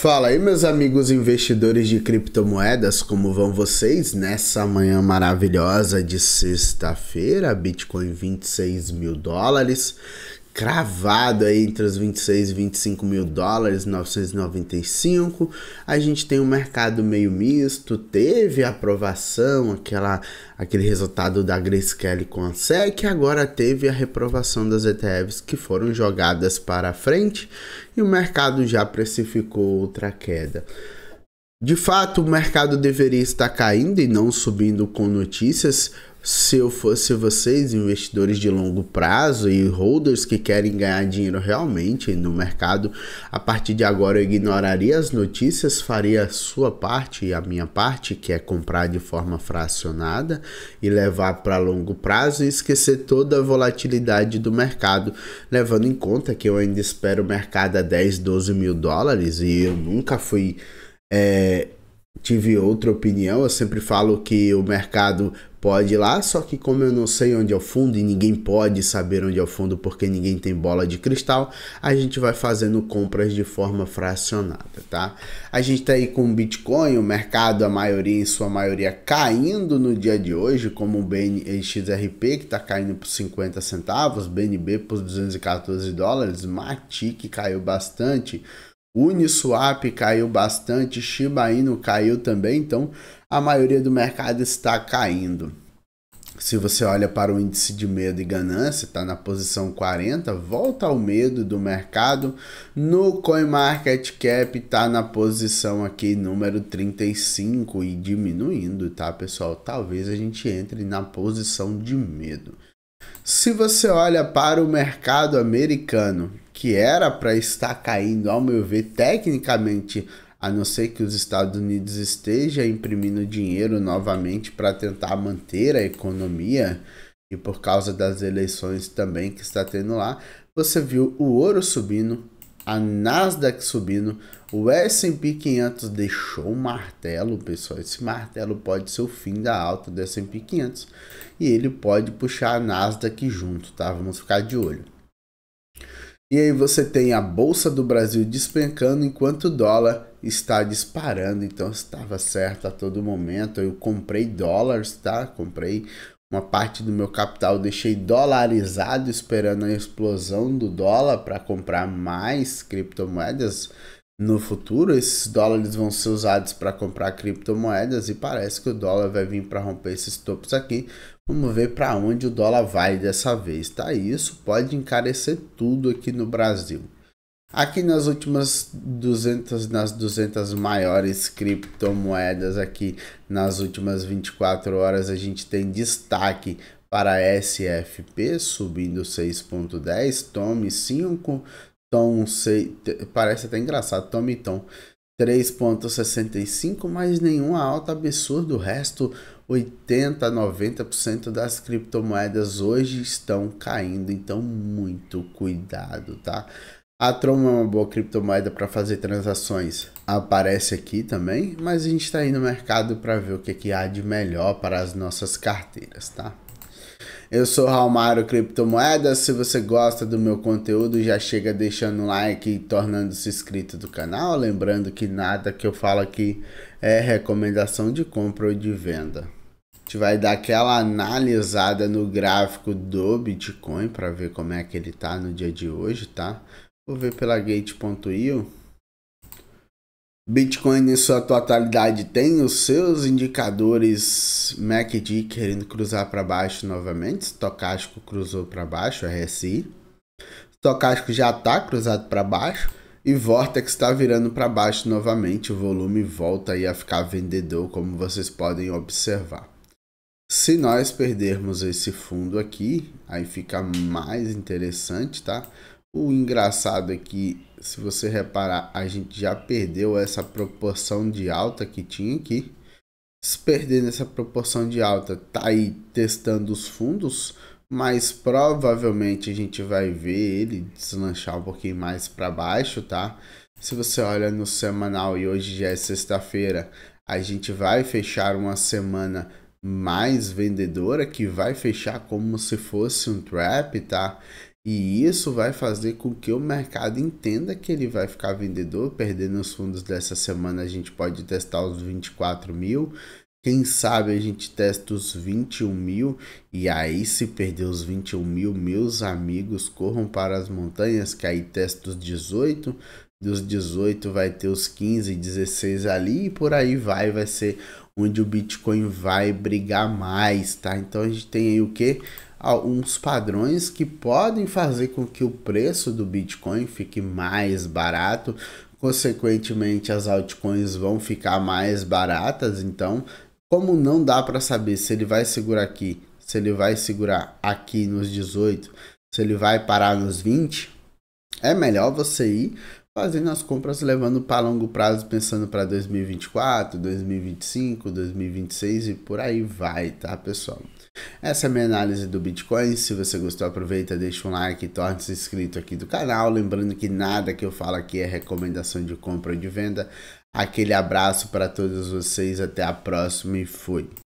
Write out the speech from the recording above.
Fala aí, meus amigos investidores de criptomoedas, como vão vocês nessa manhã maravilhosa de sexta-feira? Bitcoin 26 mil dólares, cravado aí entre os 26 e 25 mil dólares, 995. A gente tem um mercado meio misto, teve aprovação, aquela, aquele resultado da Grace Kelly com a SEC, agora teve a reprovação das ETFs que foram jogadas para frente e o mercado já precificou outra queda. De fato, o mercado deveria estar caindo e não subindo com notícias. Se eu fosse vocês, investidores de longo prazo e holders que querem ganhar dinheiro realmente no mercado, a partir de agora eu ignoraria as notícias, faria a sua parte e a minha parte, que é comprar de forma fracionada e levar para longo prazo e esquecer toda a volatilidade do mercado, levando em conta que eu ainda espero o mercado a 10, 12 mil dólares e eu nunca fui é, tive outra opinião. Eu sempre falo que o mercado pode ir lá, só que como eu não sei onde é o fundo e ninguém pode saber onde é o fundo porque ninguém tem bola de cristal, a gente vai fazendo compras de forma fracionada, tá? A gente tá aí com o Bitcoin, o mercado, a maioria em sua maioria caindo no dia de hoje, como o BNXRP que tá caindo por 50 centavos, BNB por 214 dólares, Matic caiu bastante, Uniswap caiu bastante, Shiba Inu caiu também, então a maioria do mercado está caindo. Se você olha para o índice de medo e ganância, está na posição 40, volta ao medo do mercado. No CoinMarketCap está na posição aqui número 35 e diminuindo, tá pessoal? Talvez a gente entre na posição de medo. Se você olha para o mercado americano, que era para estar caindo, ao meu ver, tecnicamente, a não ser que os Estados Unidos esteja imprimindo dinheiro novamente para tentar manter a economia e por causa das eleições também que está tendo lá, você viu o ouro subindo, a Nasdaq subindo, o S&P 500 deixou o martelo, pessoal. Esse martelo pode ser o fim da alta do S&P 500 e ele pode puxar a Nasdaq junto, tá? Vamos ficar de olho. E aí você tem a Bolsa do Brasil despencando enquanto o dólar está disparando. Então estava certo a todo momento. Eu comprei dólares, tá? Comprei uma parte do meu capital, deixei dolarizado esperando a explosão do dólar para comprar mais criptomoedas no futuro esses dólares vão ser usados para comprar criptomoedas e parece que o dólar vai vir para romper esses topos aqui. Vamos ver para onde o dólar vai dessa vez, tá? isso pode encarecer tudo aqui no Brasil. Aqui nas últimas 200, nas 200 maiores criptomoedas aqui nas últimas 24 horas a gente tem destaque para SFP subindo 6.10, Tome 5, Tom 6. Parece até engraçado, Tom e Tom. 3,65, mas nenhuma alta absurda. O resto, 80, 90% das criptomoedas hoje estão caindo, então muito cuidado, tá? A Tron é uma boa criptomoeda para fazer transações, aparece aqui também, mas a gente está aí no mercado para ver o que, que há de melhor para as nossas carteiras, tá? Eu sou Raulmário Criptomoedas. Se você gosta do meu conteúdo, já chega deixando like e tornando-se inscrito do canal. Lembrando que nada que eu falo aqui é recomendação de compra ou de venda. A gente vai dar aquela analisada no gráfico do Bitcoin para ver como é que ele tá no dia de hoje, tá? Vou ver pela gate.io. Bitcoin em sua totalidade tem os seus indicadores MACD querendo cruzar para baixo novamente. Stocástico cruzou para baixo, RSI. Stocástico já está cruzado para baixo. E Vortex está virando para baixo novamente. O volume volta aí a ficar vendedor, como vocês podem observar. Se nós perdermos esse fundo aqui, aí fica mais interessante, tá? O engraçado é que, se você reparar, a gente já perdeu essa proporção de alta que tinha aqui. Se perdendo essa proporção de alta, tá aí testando os fundos, mas provavelmente a gente vai ver ele deslanchar um pouquinho mais para baixo, tá? Se você olha no semanal e hoje já é sexta-feira, a gente vai fechar uma semana mais vendedora que vai fechar como se fosse um trap, tá? E isso vai fazer com que o mercado entenda que ele vai ficar vendedor, perdendo os fundos dessa semana. A gente pode testar os 24 mil, quem sabe a gente testa os 21 mil e aí se perder os 21 mil, meus amigos, corram para as montanhas que aí testa os 18, dos 18 vai ter os 15, 16 ali e por aí vai, vai ser onde o Bitcoin vai brigar mais, tá? Então a gente tem aí o que? alguns padrões que podem fazer com que o preço do Bitcoin fique mais barato, consequentemente as altcoins vão ficar mais baratas, então como não dá para saber se ele vai segurar aqui, se ele vai segurar aqui nos 18, se ele vai parar nos 20, é melhor você ir fazendo as compras levando para longo prazo, pensando para 2024, 2025, 2026 e por aí vai, tá, pessoal? Essa é a minha análise do Bitcoin. Se você gostou, aproveita, deixa um like e torne-se inscrito aqui do canal. Lembrando que nada que eu falo aqui é recomendação de compra ou de venda. Aquele abraço para todos vocês, até a próxima e fui!